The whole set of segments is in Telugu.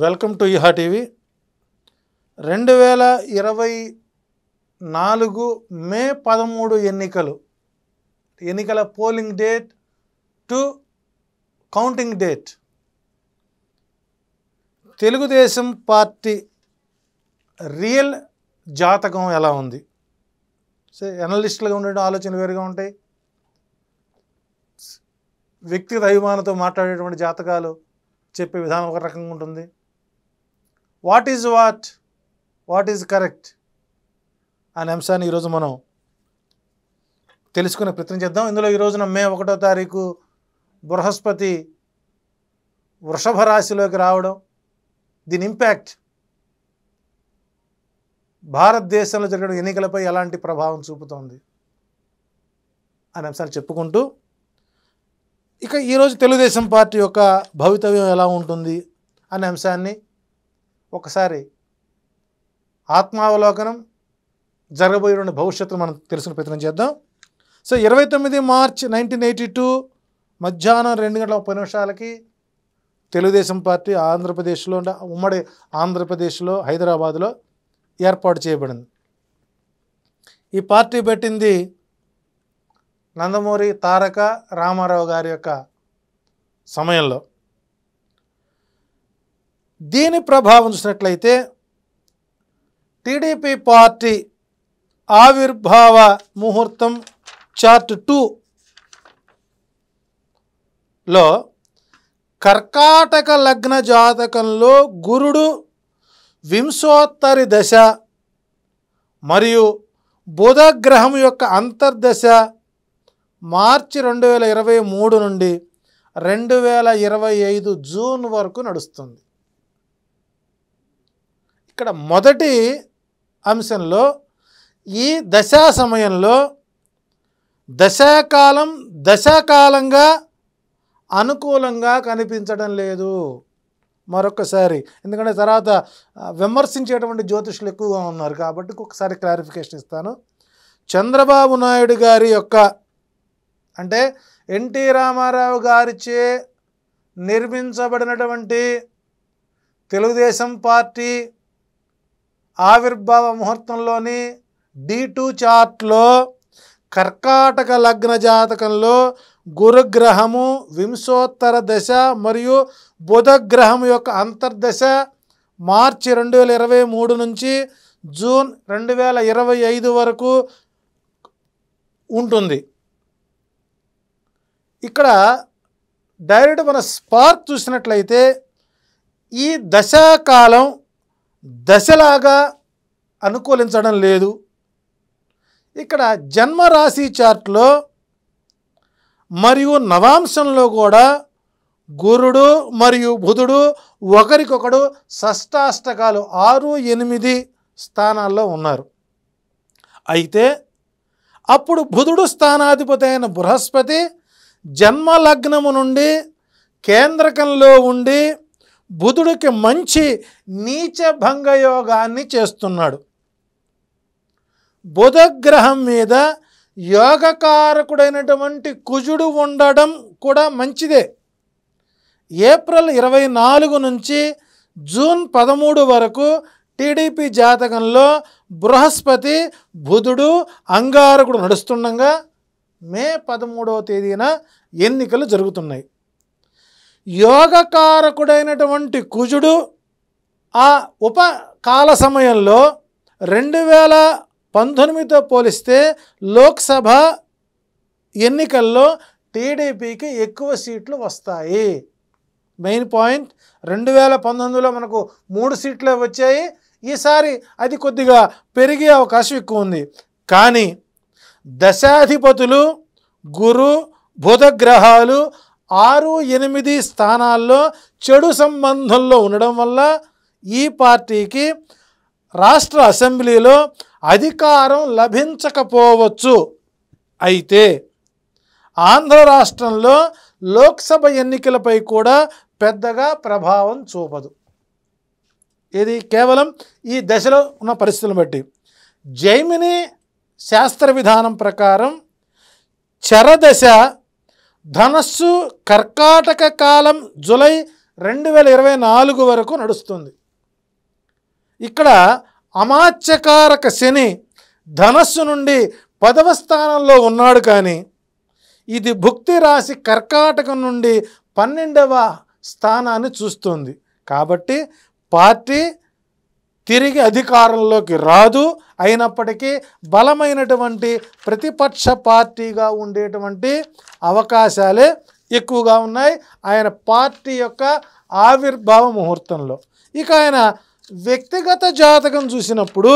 వెల్కమ్ టు ఈహా టీవీ రెండు వేల ఇరవై నాలుగు మే పదమూడు ఎన్నికలు ఎన్నికల polling date to counting date Telugu Desam party real జాతకం ఎలా ఉంది ఎనలిస్టులుగా ఉండే ఆలోచనలు వేరుగా ఉంటాయి వ్యక్తిగత అభిమానంతో మాట్లాడేటువంటి జాతకాలు చెప్పే విధానం ఒక రకంగా ఉంటుంది what is what what is correct అనే అంశాన్ని ఈరోజు మనం తెలుసుకునే ప్రయత్నం చేద్దాం ఇందులో ఈ రోజున మే ఒకటో తారీఖు బృహస్పతి వృషభ రాశిలోకి రావడం దీని ఇంపాక్ట్ భారతదేశంలో జరిగిన ఎన్నికలపై ఎలాంటి ప్రభావం చూపుతోంది అనే అంశాన్ని చెప్పుకుంటూ ఇక ఈరోజు తెలుగుదేశం పార్టీ యొక్క భవితవ్యం ఎలా ఉంటుంది అనే అంశాన్ని ఒకసారి ఆత్మావలోకనం జరగబోయే భవిష్యత్తును మనం తెలుసుకుని ప్రయత్నం చేద్దాం సో ఇరవై తొమ్మిది మార్చ్ నైన్టీన్ ఎయిటీ టూ మధ్యాహ్నం రెండు గంటల ముప్పై నిమిషాలకి తెలుగుదేశం పార్టీ ఆంధ్రప్రదేశ్లో ఉమ్మడి ఆంధ్రప్రదేశ్లో హైదరాబాద్లో ఏర్పాటు చేయబడింది ఈ పార్టీ పెట్టింది నందమూరి తారక రామారావు గారి యొక్క సమయంలో దీని ప్రభావం చూసినట్లయితే టీడీపీ పార్టీ ఆవిర్భావ ముహూర్తం చార్ట్ టూలో కర్కాటక లగ్న జాతకంలో గురుడు వింశోత్తరి దశ మరియు బుధగ్రహం యొక్క అంతర్దశ మార్చి రెండు వేల ఇరవై మూడు నుండి రెండు వేల ఇరవై ఐదు జూన్ వరకు నడుస్తుంది ఇక్కడ మొదటి అంశంలో ఈ దశా సమయంలో దశాకాలం దశాకాలంగా అనుకూలంగా కనిపించడం లేదు మరొకసారి ఎందుకంటే తర్వాత విమర్శించేటువంటి జ్యోతిషులు ఎక్కువగా ఉన్నారు కాబట్టి ఒకసారి క్లారిఫికేషన్ ఇస్తాను చంద్రబాబు నాయుడు గారి యొక్క అంటే ఎన్టీ రామారావు గారిచే నిర్మించబడినటువంటి తెలుగుదేశం పార్టీ ఆవిర్భావ ముహూర్తంలోని డి టూ చార్ట్లో కర్కాటక లగ్న జాతకంలో గురుగ్రహము వింశోత్తర దశ మరియు బుధగ్రహం యొక్క అంతర్దశ మార్చి రెండు వేల ఇరవై మూడు నుంచి జూన్ రెండు వేల ఇరవై ఐదు వరకు ఉంటుంది ఇక్కడ డైరెక్ట్ మన స్పార్క్ చూసినట్లయితే ఈ దశాకాలం దశలాగా అనుకూలించడం లేదు ఇక్కడ జన్మరాశి చార్ట్లో మరియు నవాంశంలో కూడా గురుడు మరియు బుధుడు ఒకరికొకడు షష్టాష్టకాలు ఆరు ఎనిమిది స్థానాల్లో ఉన్నారు అయితే అప్పుడు బుధుడు స్థానాధిపతి అయిన బృహస్పతి జన్మలగ్నము నుండి కేంద్రకంలో ఉండి బుధుడికి మంచి నీచ భంగయోగాన్ని చేస్తున్నాడు బుధగ్రహం మీద యోగకారకుడైనటువంటి కుజుడు ఉండడం కూడా మంచిదే ఏప్రిల్ ఇరవై నాలుగు నుంచి జూన్ పదమూడు వరకు టీడీపీ జాతకంలో బృహస్పతి బుధుడు అంగారకుడు నడుస్తుండగా మే పదమూడవ తేదీన ఎన్నికలు జరుగుతున్నాయి యోగకారకుడైనటువంటి కుజుడు ఆ ఉపకాల సమయంలో రెండు వేల పంతొమ్మిదితో పోలిస్తే లోక్సభ ఎన్నికల్లో టీడీపీకి ఎక్కువ సీట్లు వస్తాయి మెయిన్ పాయింట్ రెండు వేల పంతొమ్మిదిలో మనకు మూడు సీట్లు వచ్చాయి ఈసారి అది కొద్దిగా పెరిగే అవకాశం ఎక్కువ ఉంది కానీ దశాధిపతులు గురు బుధగ్రహాలు ఆరు ఎనిమిది స్థానాల్లో చెడు సంబంధంలో ఉండడం వల్ల ఈ పార్టీకి రాష్ట్ర అసెంబ్లీలో అధికారం లభించకపోవచ్చు అయితే ఆంధ్ర రాష్ట్రంలో లోక్సభ ఎన్నికలపై కూడా పెద్దగా ప్రభావం చూపదు ఇది కేవలం ఈ దశలో ఉన్న పరిస్థితులను బట్టి జైమిని శాస్త్ర విధానం ప్రకారం చరదశ ధనస్సు కర్కాటక కాలం జులై రెండు వేల ఇరవై నాలుగు వరకు నడుస్తుంది ఇక్కడ అమాత్యకారక శని ధనస్సు నుండి పదవ స్థానంలో ఉన్నాడు కానీ ఇది భుక్తి రాశి కర్కాటకం నుండి పన్నెండవ స్థానాన్ని చూస్తుంది కాబట్టి పార్టీ తిరిగి అధికారంలోకి రాదు అయినప్పటికీ బలమైనటువంటి ప్రతిపక్ష పార్టీగా ఉండేటువంటి అవకాశాలే ఎక్కువగా ఉన్నాయి ఆయన పార్టీ యొక్క ఆవిర్భావ ముహూర్తంలో ఇక ఆయన వ్యక్తిగత జాతకం చూసినప్పుడు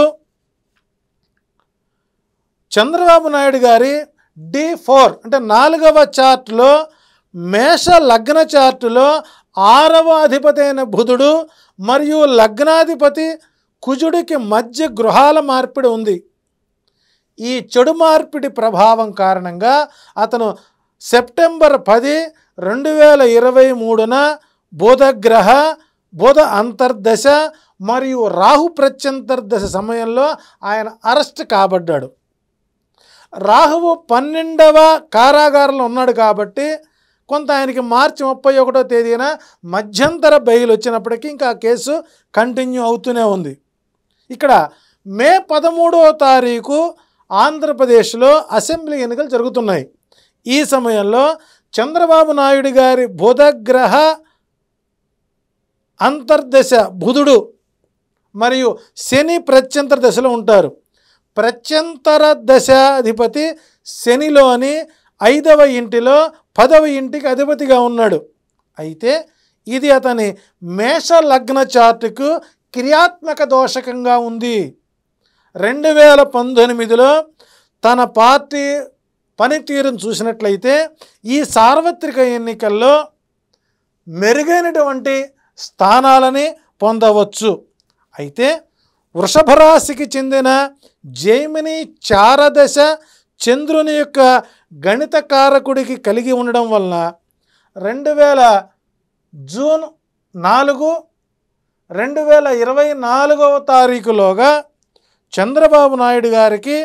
చంద్రబాబు నాయుడు గారి డి ఫోర్ అంటే నాలుగవ చార్ట్లో మేష లగ్న చార్టులో ఆరవ అధిపతి అయిన బుధుడు మరియు లగ్నాధిపతి కుజుడికి మధ్య గృహాల మార్పిడి ఉంది ఈ చెడు మార్పిడి ప్రభావం కారణంగా అతను సెప్టెంబర్ పది రెండు వేల ఇరవై మూడున బుధగ్రహ బుధ అంతర్దశ మరియు రాహు ప్రత్యంతర్దశ సమయంలో ఆయన అరెస్ట్ కాబడ్డాడు రాహువు పన్నెండవ కారాగారంలో ఉన్నాడు కాబట్టి కొంత ఆయనకి మార్చి ముప్పై ఒకటో తేదీన మధ్యంతర బెయిల్ వచ్చినప్పటికీ ఇంకా కేసు కంటిన్యూ అవుతూనే ఉంది ఇక్కడ మే పదమూడవ తారీఖు ఆంధ్రప్రదేశ్లో అసెంబ్లీ ఎన్నికలు జరుగుతున్నాయి ఈ సమయంలో చంద్రబాబు నాయుడు గారి బుధగ్రహ అంతర్దశ బుధుడు మరియు శని ప్రత్యంతర దశలో ఉంటారు ప్రత్యంతర దశాధిపతి శనిలోని ఐదవ ఇంటిలో పదవ ఇంటికి అధిపతిగా ఉన్నాడు అయితే ఇది అతని మేష లగ్న చార్టుకు క్రియాత్మక దోషకంగా ఉంది రెండు వేల పంతొమ్మిదిలో తన పార్టీ పనితీరును చూసినట్లయితే ఈ సార్వత్రిక ఎన్నికల్లో మెరుగైనటువంటి స్థానాలని పొందవచ్చు అయితే వృషభరాశికి చెందిన జైమిని చారదశ చంద్రుని యొక్క గణిత కారకుడికి కలిగి ఉండడం వలన రెండు వేల జూన్ నాలుగు రెండు వేల ఇరవై నాలుగవ తారీఖులోగా చంద్రబాబు నాయుడు గారికి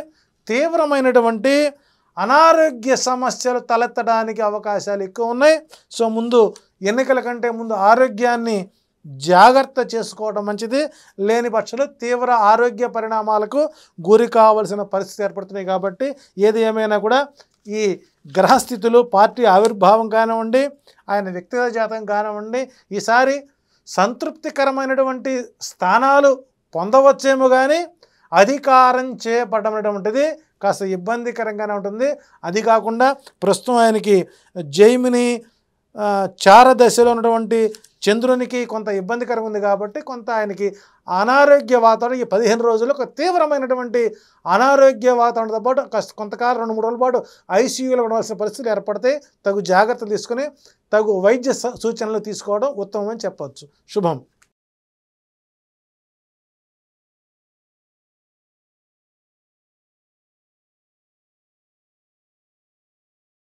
తీవ్రమైనటువంటి అనారోగ్య సమస్యలు తలెత్తడానికి అవకాశాలు ఎక్కువ ఉన్నాయి సో ముందు ఎన్నికల కంటే ముందు ఆరోగ్యాన్ని జాగ్రత్త చేసుకోవడం మంచిది లేని పక్షంలో తీవ్ర ఆరోగ్య పరిణామాలకు గురి కావలసిన పరిస్థితి ఏర్పడుతున్నాయి కాబట్టి ఏది ఏమైనా కూడా ఈ గ్రహస్థితులు పార్టీ ఆవిర్భావం కానివ్వండి ఆయన వ్యక్తిగత జాతం కానివ్వండి ఈసారి సంతృప్తికరమైనటువంటి స్థానాలు పొందవచ్చేమో కానీ అధికారం అనేటువంటిది కాస్త ఇబ్బందికరంగానే ఉంటుంది అది కాకుండా ప్రస్తుతం ఆయనకి జైమిని చార దశలో ఉన్నటువంటి చంద్రునికి కొంత ఇబ్బందికరం ఉంది కాబట్టి కొంత ఆయనకి అనారోగ్య వాతావరణం ఈ పదిహేను రోజులు ఒక తీవ్రమైనటువంటి అనారోగ్య వాతావరణంతో పాటు కొంతకాలం రెండు మూడు రోజుల పాటు ఐసీయూలో ఉండవలసిన పరిస్థితులు ఏర్పడితే తగు జాగ్రత్తలు తీసుకుని తగు వైద్య సూచనలు తీసుకోవడం ఉత్తమం అని చెప్పవచ్చు శుభం